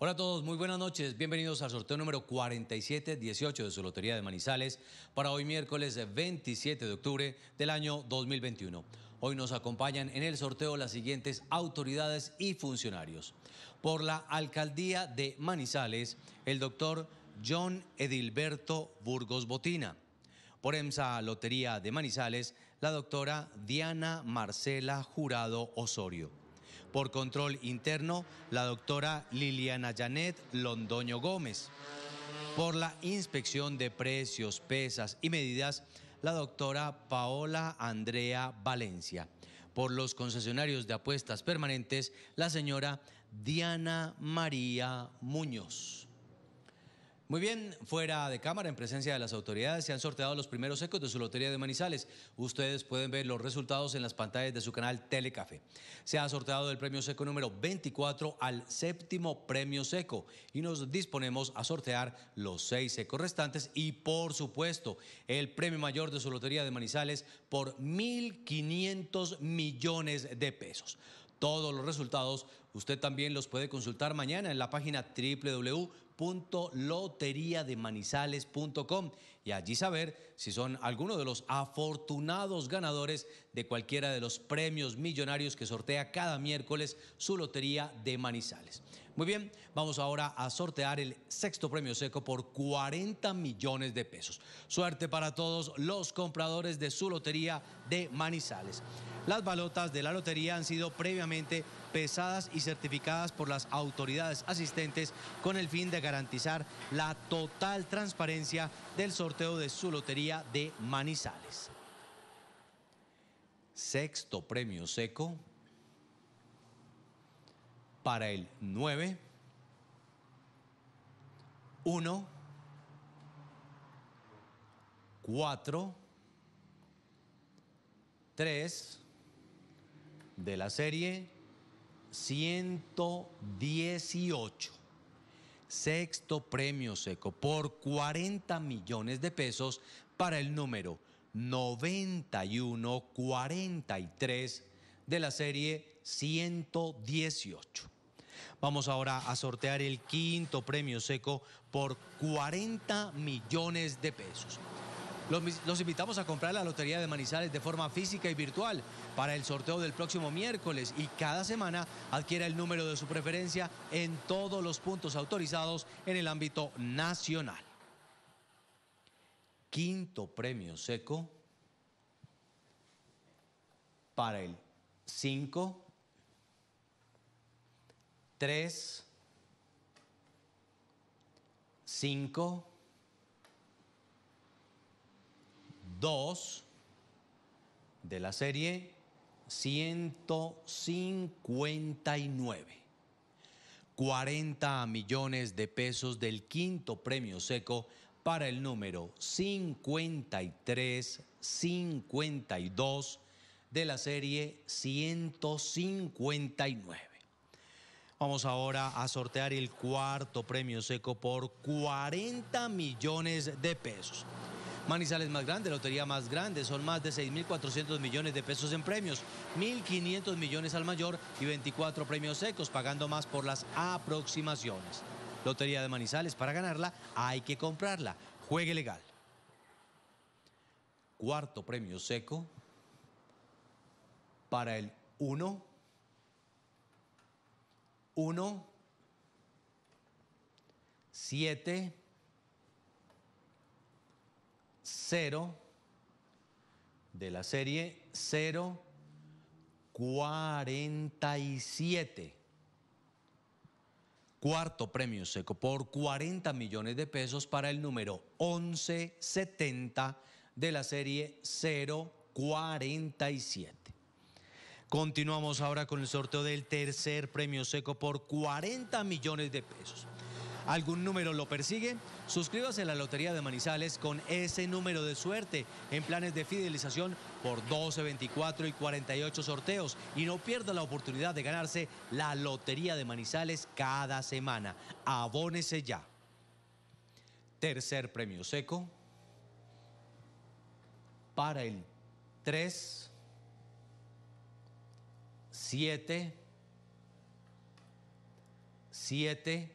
Hola a todos, muy buenas noches. Bienvenidos al sorteo número 4718 de su Lotería de Manizales para hoy miércoles 27 de octubre del año 2021. Hoy nos acompañan en el sorteo las siguientes autoridades y funcionarios. Por la Alcaldía de Manizales, el doctor John Edilberto Burgos Botina. Por EMSA Lotería de Manizales, la doctora Diana Marcela Jurado Osorio por control interno, la doctora Liliana Janet Londoño Gómez. Por la inspección de precios, pesas y medidas, la doctora Paola Andrea Valencia. Por los concesionarios de apuestas permanentes, la señora Diana María Muñoz. Muy bien, fuera de cámara, en presencia de las autoridades, se han sorteado los primeros ecos de su lotería de Manizales. Ustedes pueden ver los resultados en las pantallas de su canal Telecafé. Se ha sorteado el premio seco número 24 al séptimo premio seco y nos disponemos a sortear los seis secos restantes y, por supuesto, el premio mayor de su lotería de Manizales por 1.500 millones de pesos. Todos los resultados usted también los puede consultar mañana en la página www www.loteriademanizales.com y allí saber si son alguno de los afortunados ganadores de cualquiera de los premios millonarios que sortea cada miércoles su Lotería de Manizales. Muy bien, vamos ahora a sortear el sexto premio seco por 40 millones de pesos. Suerte para todos los compradores de su Lotería de Manizales. Las balotas de la lotería han sido previamente pesadas y certificadas por las autoridades asistentes con el fin de garantizar la total transparencia del sorteo de su lotería de Manizales. Sexto premio seco para el 9, 1, 4, 3 de la serie 118. Sexto premio seco por 40 millones de pesos para el número 9143 de la serie 118. Vamos ahora a sortear el quinto premio seco por 40 millones de pesos. Los, invitamos a comprar la Lotería de Manizales de forma física y virtual para el sorteo del próximo miércoles y cada semana adquiera el número de su preferencia en todos los puntos autorizados en el ámbito nacional. Quinto premio seco para el 5, 3, 5. 2 de la serie 159. 40 millones de pesos del quinto premio seco para el número 53-52 de la serie 159. Vamos ahora a sortear el cuarto premio seco por 40 millones de pesos. Manizales más grande, Lotería más grande, son más de 6.400 millones de pesos en premios, 1.500 millones al mayor y 24 premios secos, pagando más por las aproximaciones. Lotería de Manizales, para ganarla hay que comprarla. Juegue legal. Cuarto premio seco para el 1, 1, 7, cero de la serie 047. Cuarto premio seco por 40 millones de pesos para el número 1170 de la serie 047. Continuamos ahora con el sorteo del tercer premio seco por 40 millones de pesos algún número lo persigue, suscríbase a la Lotería de Manizales con ese número de suerte en planes de fidelización por 12, 24 y 48 sorteos y no pierda la oportunidad de ganarse la Lotería de Manizales cada semana. Abónese ya. Tercer premio seco para el 3, 7, 7,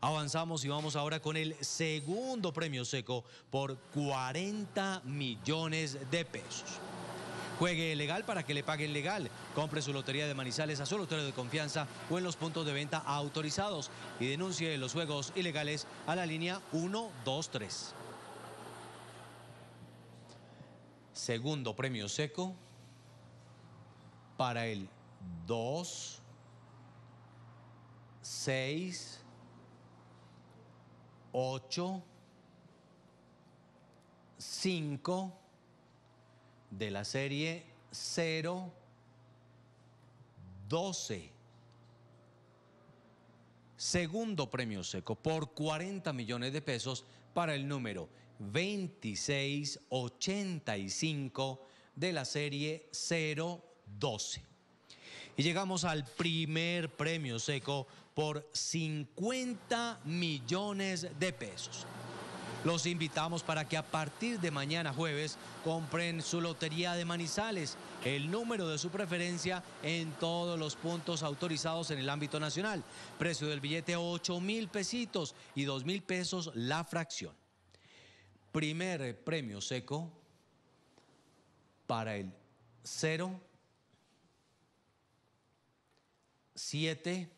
Avanzamos y vamos ahora con el segundo premio seco por 40 millones de pesos. Juegue legal para que le paguen legal. Compre su lotería de manizales a su lotería de confianza o en los puntos de venta autorizados y denuncie los juegos ilegales a la línea 123. Segundo premio seco para el 2, 6, 8, 5 de la serie 0, 12. Segundo premio seco por 40 millones de pesos para el número 2685 de la serie 012. Y llegamos al primer premio seco por 50 millones de pesos. Los invitamos para que a partir de mañana jueves compren su lotería de Manizales, el número de su preferencia en todos los puntos autorizados en el ámbito nacional. Precio del billete 8 mil pesitos y 2 mil pesos la fracción. Primer premio seco para el 0, 7,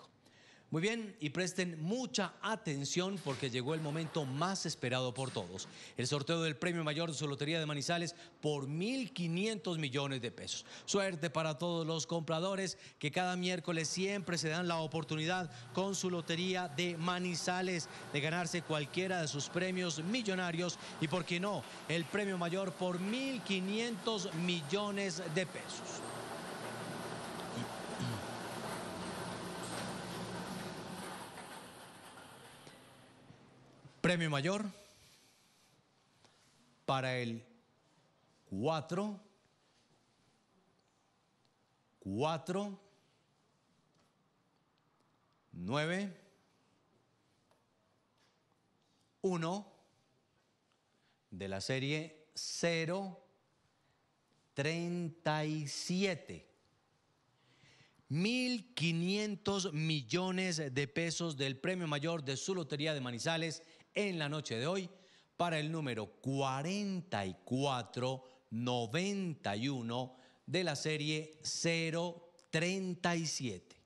Muy bien, y presten mucha atención porque llegó el momento más esperado por todos. El sorteo del premio mayor de su lotería de Manizales por 1.500 millones de pesos. Suerte para todos los compradores que cada miércoles siempre se dan la oportunidad con su lotería de Manizales de ganarse cualquiera de sus premios millonarios y, por qué no, el premio mayor por 1.500 millones de pesos. premio mayor para el 4, 4, 9, 1 de la serie 0-37. 1.500 millones de pesos del premio mayor de su lotería de Manizales en la noche de hoy para el número 4491 de la serie 037.